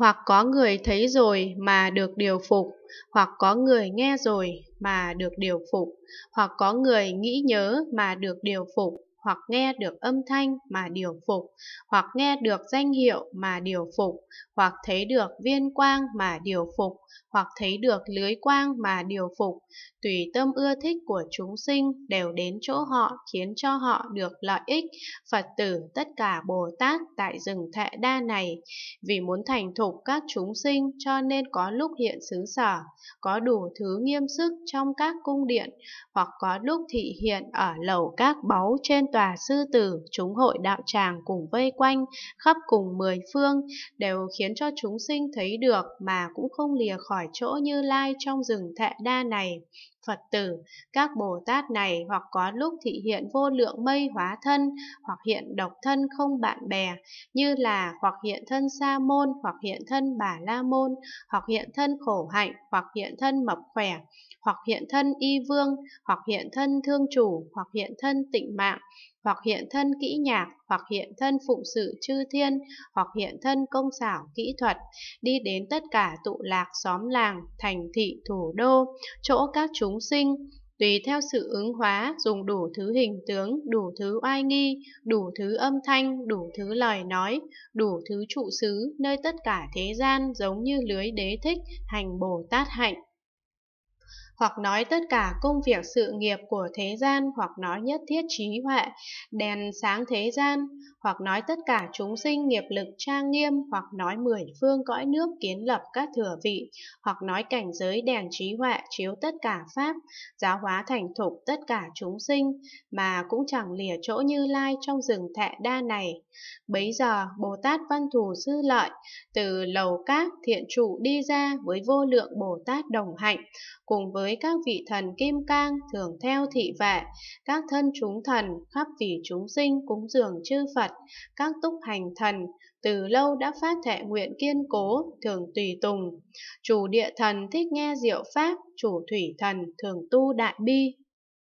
hoặc có người thấy rồi mà được điều phục, hoặc có người nghe rồi mà được điều phục, hoặc có người nghĩ nhớ mà được điều phục, hoặc nghe được âm thanh mà điều phục, hoặc nghe được danh hiệu mà điều phục, hoặc thấy được viên quang mà điều phục, hoặc thấy được lưới quang mà điều phục. Tùy tâm ưa thích của chúng sinh đều đến chỗ họ khiến cho họ được lợi ích. Phật tử tất cả Bồ Tát tại rừng thệ đa này, vì muốn thành thục các chúng sinh cho nên có lúc hiện xứ sở, có đủ thứ nghiêm sức trong các cung điện, hoặc có lúc thị hiện ở lầu các báu trên tòa sư tử, chúng hội đạo tràng cùng vây quanh, khắp cùng mười phương, đều khiến cho chúng sinh thấy được mà cũng không lìa khỏi chỗ Như Lai trong rừng thệ đa này. Phật tử, các Bồ Tát này hoặc có lúc thị hiện vô lượng mây hóa thân, hoặc hiện độc thân không bạn bè, như là hoặc hiện thân sa môn, hoặc hiện thân bà la môn, hoặc hiện thân khổ hạnh, hoặc hiện thân mập khỏe, hoặc hiện thân y vương, hoặc hiện thân thương chủ, hoặc hiện thân tịnh mạng, hoặc hiện thân kỹ nhạc, hoặc hiện thân phụng sự chư thiên, hoặc hiện thân công xảo kỹ thuật, đi đến tất cả tụ lạc xóm làng, thành thị thủ đô, chỗ các chúng sinh, tùy theo sự ứng hóa dùng đủ thứ hình tướng, đủ thứ oai nghi, đủ thứ âm thanh, đủ thứ lời nói, đủ thứ trụ xứ nơi tất cả thế gian giống như lưới đế thích hành Bồ Tát hạnh hoặc nói tất cả công việc sự nghiệp của thế gian hoặc nói nhất thiết trí huệ đèn sáng thế gian hoặc nói tất cả chúng sinh nghiệp lực trang nghiêm hoặc nói mười phương cõi nước kiến lập các thừa vị hoặc nói cảnh giới đèn trí huệ chiếu tất cả pháp giáo hóa thành thục tất cả chúng sinh mà cũng chẳng lìa chỗ như lai trong rừng thệ đa này bấy giờ bồ tát văn thù sư lợi từ lầu các thiện trụ đi ra với vô lượng bồ tát đồng hạnh cùng với với các vị thần kim cang thường theo thị vệ, các thân chúng thần khắp vì chúng sinh cúng dường chư Phật, các túc hành thần từ lâu đã phát thệ nguyện kiên cố, thường tùy tùng. Chủ địa thần thích nghe diệu pháp, chủ thủy thần thường tu đại bi,